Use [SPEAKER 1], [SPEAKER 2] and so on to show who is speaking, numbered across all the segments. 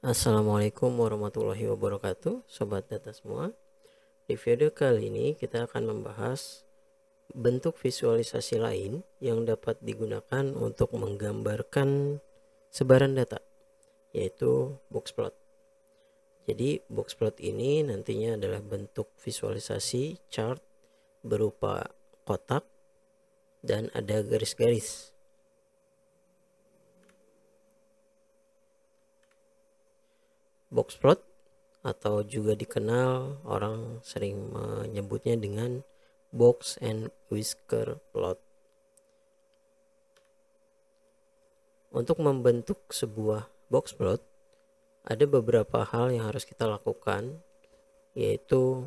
[SPEAKER 1] Assalamualaikum warahmatullahi wabarakatuh Sobat data semua Di video kali ini kita akan membahas bentuk visualisasi lain yang dapat digunakan untuk menggambarkan sebaran data yaitu box plot. jadi box plot ini nantinya adalah bentuk visualisasi chart berupa kotak dan ada garis-garis boxplot atau juga dikenal orang sering menyebutnya dengan box and whisker plot. Untuk membentuk sebuah box plot, ada beberapa hal yang harus kita lakukan, yaitu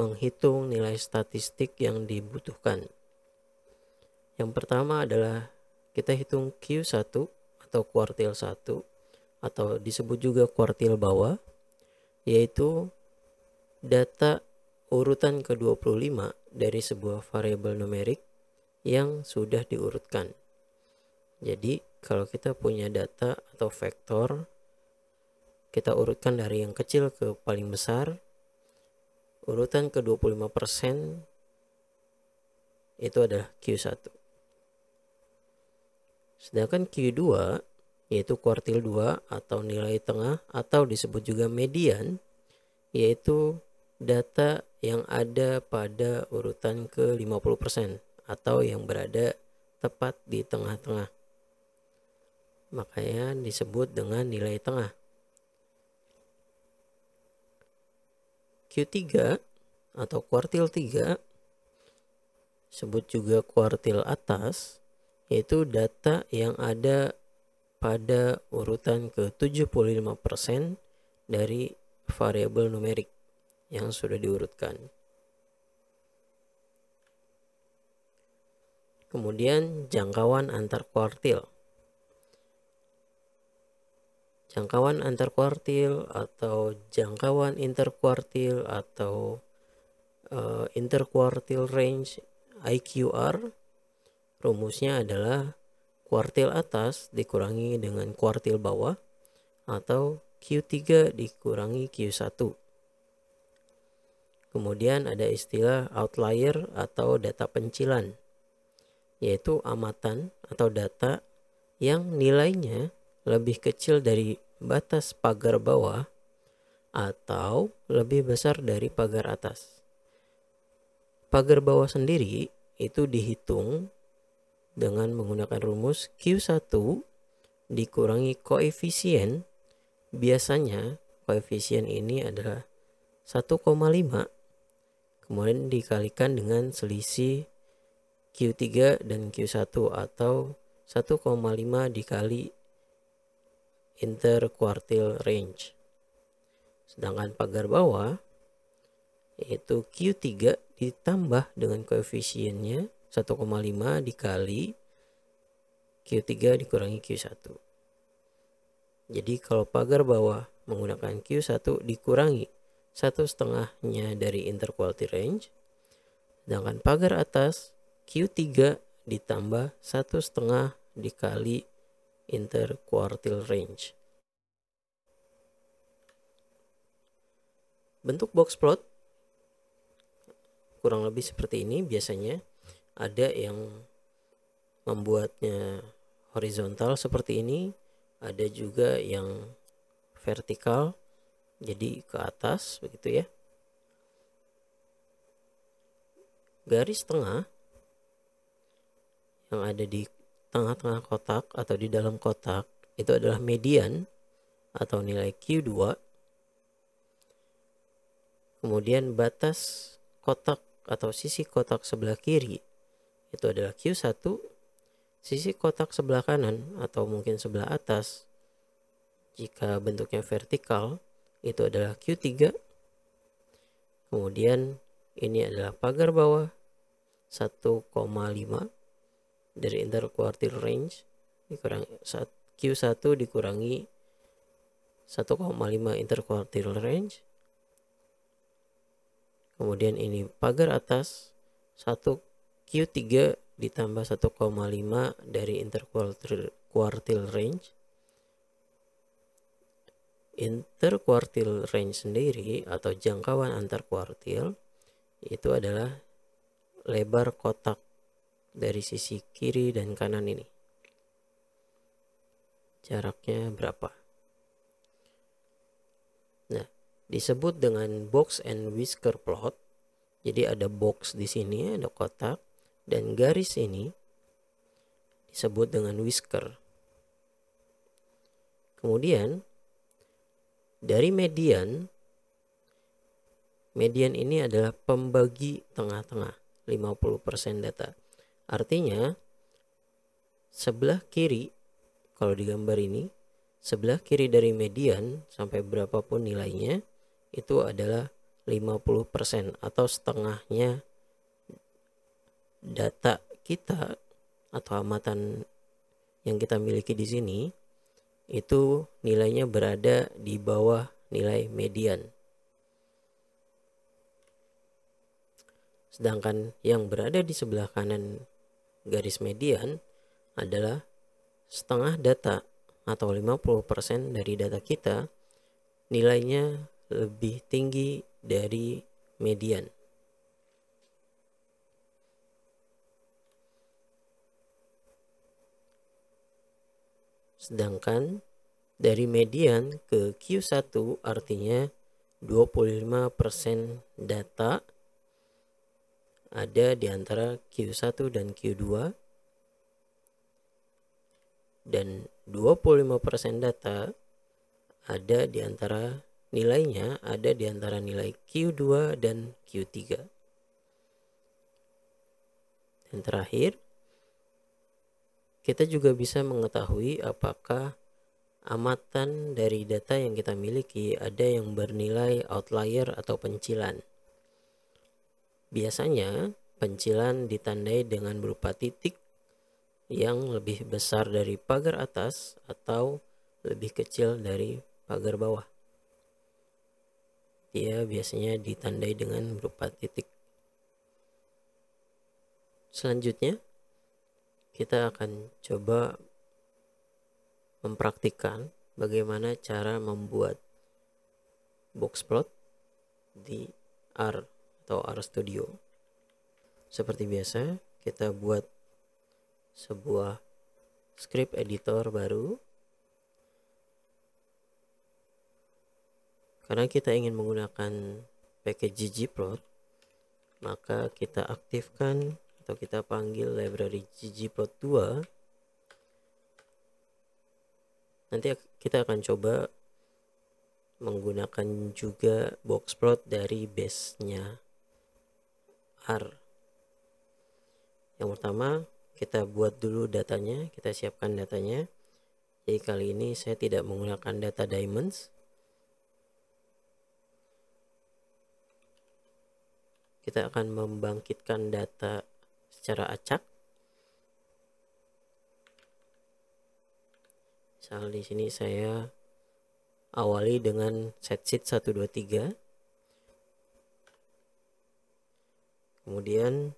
[SPEAKER 1] menghitung nilai statistik yang dibutuhkan. Yang pertama adalah kita hitung Q1 atau kuartil 1 atau disebut juga kuartil bawah yaitu data urutan ke-25 dari sebuah variabel numerik yang sudah diurutkan. Jadi, kalau kita punya data atau vektor, kita urutkan dari yang kecil ke paling besar. Urutan ke-25% itu adalah Q1. Sedangkan Q2 yaitu kuartil 2 atau nilai tengah atau disebut juga median yaitu data yang ada pada urutan ke 50% atau yang berada tepat di tengah-tengah. Makanya disebut dengan nilai tengah. Q3 atau kuartil 3 sebut juga kuartil atas yaitu data yang ada pada urutan ke-75% dari variabel numerik yang sudah diurutkan. Kemudian jangkauan antar kuartil. Jangkauan antar kuartil atau jangkauan interkuartil atau uh, interkuartil range IQR rumusnya adalah kuartil atas dikurangi dengan kuartil bawah atau Q3 dikurangi Q1. Kemudian ada istilah outlier atau data pencilan, yaitu amatan atau data yang nilainya lebih kecil dari batas pagar bawah atau lebih besar dari pagar atas. Pagar bawah sendiri itu dihitung dengan menggunakan rumus Q1 dikurangi koefisien biasanya koefisien ini adalah 1,5 kemudian dikalikan dengan selisih Q3 dan Q1 atau 1,5 dikali interquartile range sedangkan pagar bawah yaitu Q3 ditambah dengan koefisiennya 1,5 dikali Q3 dikurangi Q1. Jadi kalau pagar bawah menggunakan Q1 dikurangi satu setengahnya dari interquality range, sedangkan pagar atas Q3 ditambah satu setengah dikali interquartile range. Bentuk box plot kurang lebih seperti ini biasanya ada yang membuatnya horizontal seperti ini ada juga yang vertikal jadi ke atas begitu ya garis tengah yang ada di tengah-tengah kotak atau di dalam kotak itu adalah median atau nilai Q2 kemudian batas kotak atau sisi kotak sebelah kiri itu adalah Q1 sisi kotak sebelah kanan atau mungkin sebelah atas jika bentuknya vertikal itu adalah Q3 kemudian ini adalah pagar bawah 1,5 dari interquartile range dikurang Q1 dikurangi 1,5 interquartile range kemudian ini pagar atas 1 Q3 ditambah 1,5 dari interquartile range interquartile range sendiri atau jangkauan antar kuartil itu adalah lebar kotak dari sisi kiri dan kanan ini jaraknya berapa nah disebut dengan box and whisker plot jadi ada box di sini ada kotak dan garis ini disebut dengan whisker. Kemudian dari median median ini adalah pembagi tengah-tengah 50% data. Artinya sebelah kiri kalau di gambar ini sebelah kiri dari median sampai berapapun nilainya itu adalah 50% atau setengahnya data kita atau amatan yang kita miliki di sini itu nilainya berada di bawah nilai median. Sedangkan yang berada di sebelah kanan garis median adalah setengah data atau 50% dari data kita nilainya lebih tinggi dari median. Sedangkan dari median ke Q1 artinya 25% data ada di antara Q1 dan Q2 dan 25% data ada di antara nilainya ada di antara nilai Q2 dan Q3. Dan terakhir, kita juga bisa mengetahui apakah amatan dari data yang kita miliki ada yang bernilai outlier atau pencilan. Biasanya, pencilan ditandai dengan berupa titik yang lebih besar dari pagar atas atau lebih kecil dari pagar bawah. Dia biasanya ditandai dengan berupa titik. Selanjutnya, kita akan coba mempraktikkan bagaimana cara membuat box plot di R atau R Studio. Seperti biasa, kita buat sebuah script editor baru karena kita ingin menggunakan package ggplot maka kita aktifkan atau kita panggil library ggplot2 nanti kita akan coba menggunakan juga boxplot dari base-nya R yang pertama kita buat dulu datanya kita siapkan datanya jadi kali ini saya tidak menggunakan data diamonds kita akan membangkitkan data secara acak misal di sini saya awali dengan set sheet 3. kemudian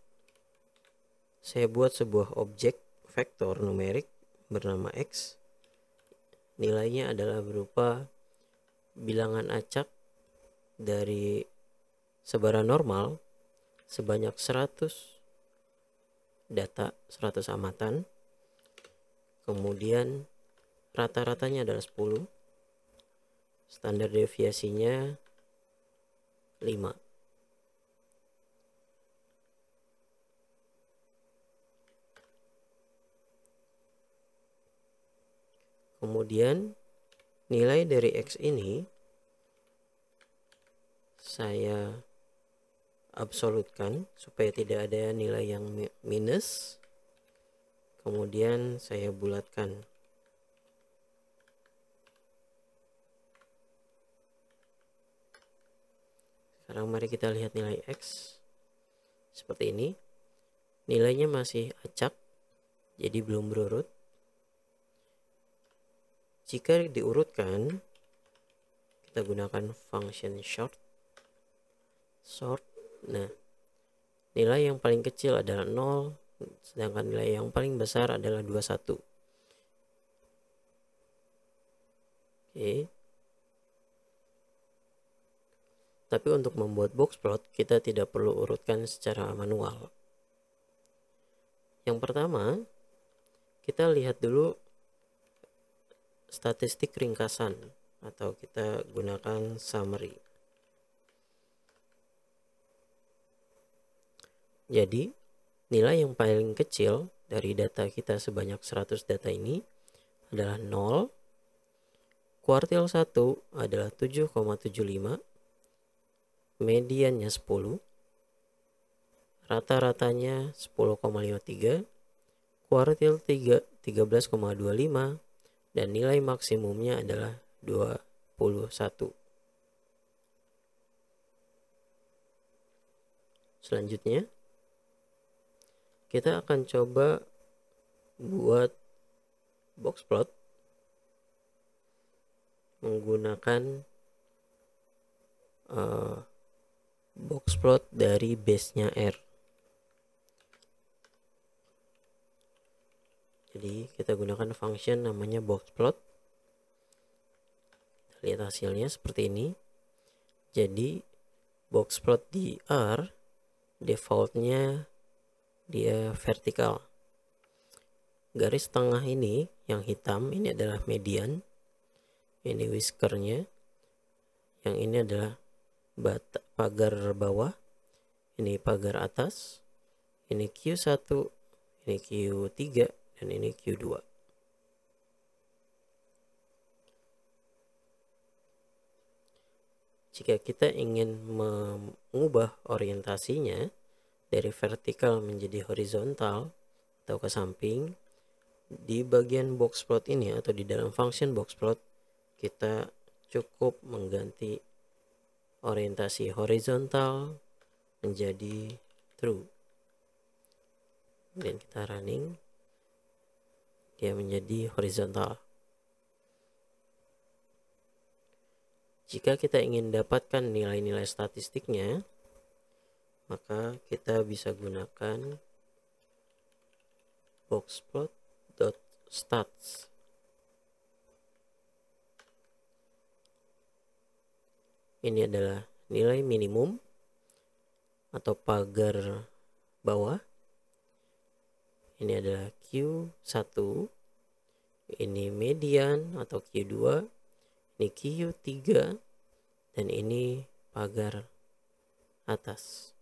[SPEAKER 1] saya buat sebuah objek vektor numerik bernama X nilainya adalah berupa bilangan acak dari sebaran normal sebanyak 100 data 100 amatan kemudian rata-ratanya adalah 10 standar deviasinya 5 kemudian nilai dari X ini saya absolutkan supaya tidak ada nilai yang minus kemudian saya bulatkan sekarang mari kita lihat nilai X seperti ini nilainya masih acak jadi belum berurut jika diurutkan kita gunakan function short sort Nah, nilai yang paling kecil adalah 0, sedangkan nilai yang paling besar adalah 21. Oke. Tapi untuk membuat box plot kita tidak perlu urutkan secara manual. Yang pertama, kita lihat dulu statistik ringkasan atau kita gunakan summary. Jadi, nilai yang paling kecil dari data kita sebanyak 100 data ini adalah 0. Kuartil 1 adalah 7,75. Mediannya 10. Rata-ratanya 10,53. Kuartil 3 13,25 dan nilai maksimumnya adalah 21. Selanjutnya kita akan coba buat box plot menggunakan uh, box plot dari base-nya R. Jadi kita gunakan function namanya box plot. lihat hasilnya seperti ini. Jadi box plot di R defaultnya dia vertikal garis tengah ini yang hitam ini adalah median ini whiskernya yang ini adalah bat pagar bawah ini pagar atas ini Q1 ini Q3 dan ini Q2 jika kita ingin mengubah orientasinya dari vertikal menjadi horizontal atau ke samping di bagian box plot ini atau di dalam function box plot kita cukup mengganti orientasi horizontal menjadi true dan kita running dia menjadi horizontal jika kita ingin dapatkan nilai-nilai statistiknya maka kita bisa gunakan boxplot.stats ini adalah nilai minimum atau pagar bawah ini adalah Q1 ini median atau Q2 ini Q3 dan ini pagar atas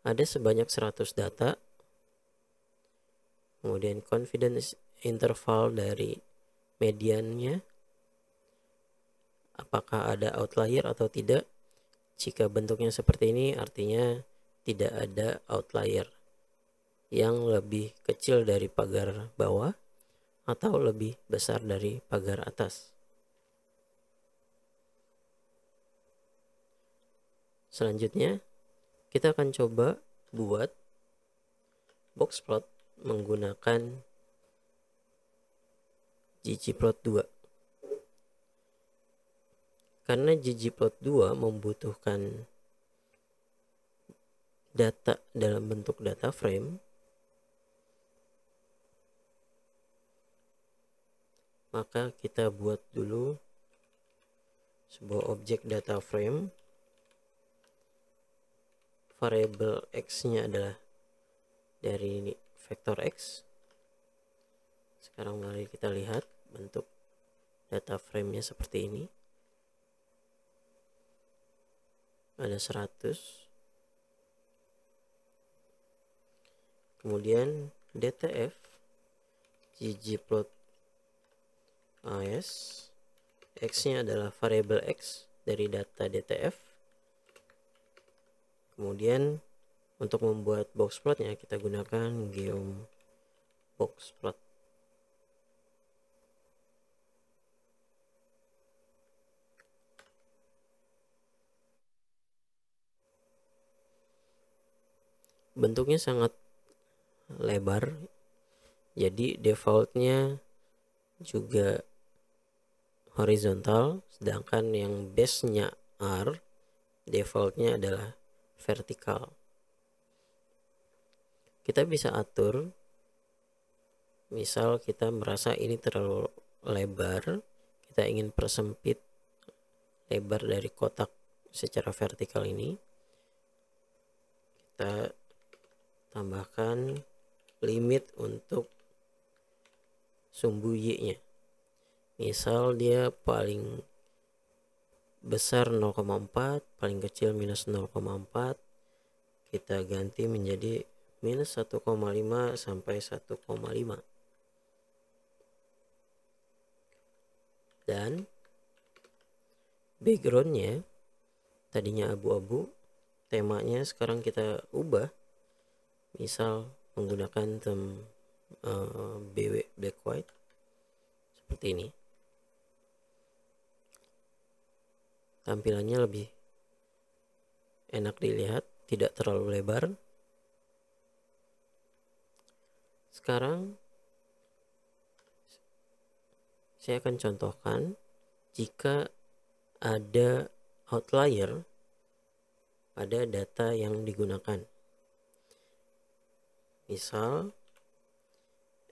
[SPEAKER 1] ada sebanyak 100 data kemudian confidence interval dari mediannya apakah ada outlier atau tidak jika bentuknya seperti ini artinya tidak ada outlier yang lebih kecil dari pagar bawah atau lebih besar dari pagar atas. Selanjutnya, kita akan coba buat box plot menggunakan ggplot2 karena ggplot2 membutuhkan data dalam bentuk data frame maka kita buat dulu sebuah objek data frame Variable x-nya adalah dari ini vektor x. Sekarang mari kita lihat bentuk data frame-nya seperti ini. Ada 100. Kemudian DTF ggplot AS x-nya adalah variable x dari data DTF kemudian untuk membuat box plotnya kita gunakan geom box plot bentuknya sangat lebar jadi defaultnya juga horizontal sedangkan yang base nya R defaultnya adalah vertikal. Kita bisa atur, misal kita merasa ini terlalu lebar, kita ingin persempit lebar dari kotak secara vertikal ini. Kita tambahkan limit untuk sumbu Y-nya. Misal dia paling besar 0,4 paling kecil minus 0,4 kita ganti menjadi minus 1,5 sampai 1,5 dan backgroundnya tadinya abu-abu temanya sekarang kita ubah misal menggunakan tem uh, eh, BW black white seperti ini tampilannya lebih enak dilihat tidak terlalu lebar sekarang saya akan contohkan jika ada outlier pada data yang digunakan misal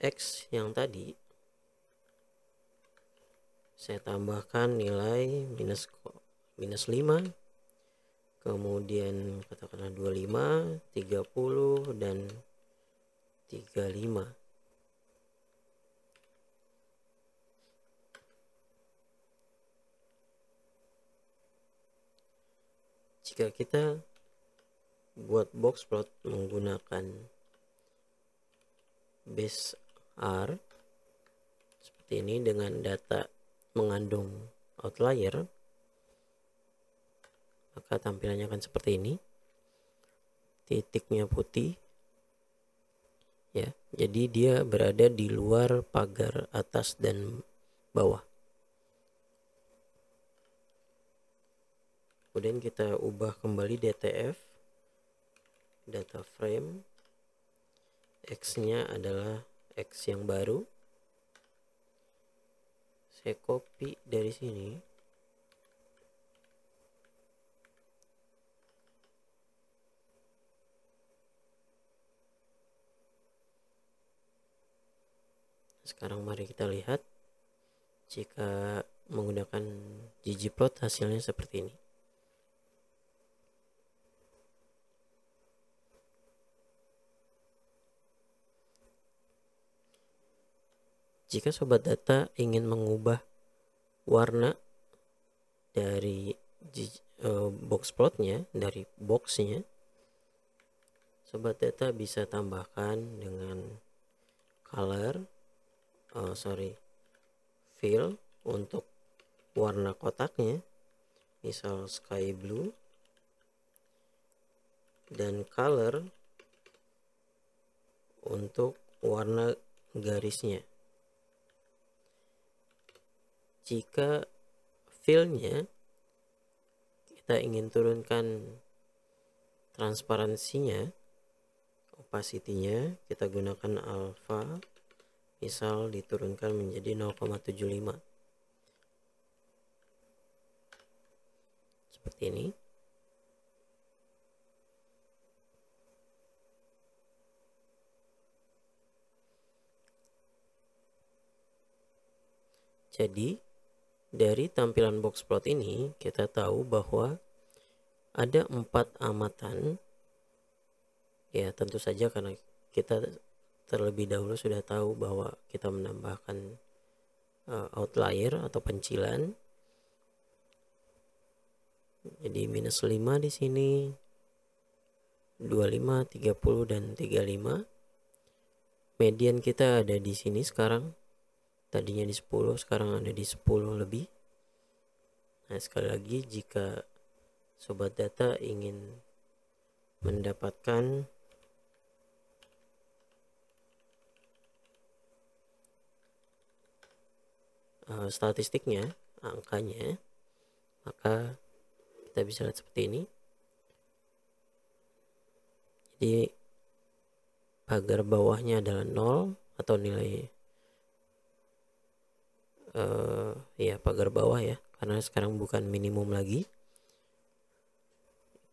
[SPEAKER 1] X yang tadi saya tambahkan nilai minus minus 5 kemudian katakanlah 25 30 dan 35 jika kita buat box plot menggunakan base R seperti ini dengan data mengandung outlier maka tampilannya akan seperti ini titiknya putih ya jadi dia berada di luar pagar atas dan bawah kemudian kita ubah kembali DTF data frame X nya adalah X yang baru saya copy dari sini sekarang mari kita lihat jika menggunakan ggplot hasilnya seperti ini jika sobat data ingin mengubah warna dari eh, box plotnya dari boxnya sobat data bisa tambahkan dengan color uh, sorry fill untuk warna kotaknya misal sky blue dan color untuk warna garisnya jika fillnya kita ingin turunkan transparansinya opacity-nya kita gunakan alpha misal diturunkan menjadi 0,75 seperti ini Jadi, dari tampilan box plot ini, kita tahu bahwa ada empat amatan. Ya, tentu saja karena kita terlebih dahulu sudah tahu bahwa kita menambahkan uh, outlier atau pencilan jadi minus 5 di sini 25 30 dan 35 median kita ada di sini sekarang tadinya di 10 sekarang ada di 10 lebih nah sekali lagi jika sobat data ingin mendapatkan Eh, statistiknya angkanya maka kita bisa lihat seperti ini jadi pagar bawahnya adalah 0 atau nilai uh, ya pagar bawah ya karena sekarang bukan minimum lagi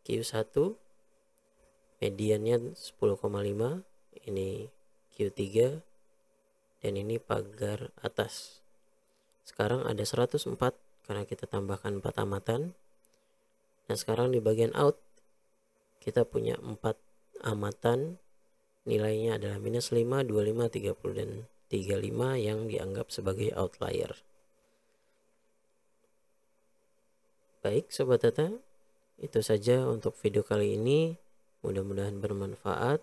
[SPEAKER 1] Q1 mediannya 10,5 ini Q3 dan ini pagar atas sekarang ada 104 karena kita tambahkan 4 amatan. Nah, sekarang di bagian out kita punya 4 amatan nilainya adalah minus 5, 25, 30, dan 35 yang dianggap sebagai outlier. Baik Sobat Tata, itu saja untuk video kali ini. Mudah-mudahan bermanfaat.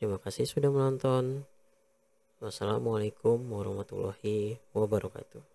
[SPEAKER 1] Terima kasih sudah menonton. Wassalamualaikum warahmatullahi wabarakatuh.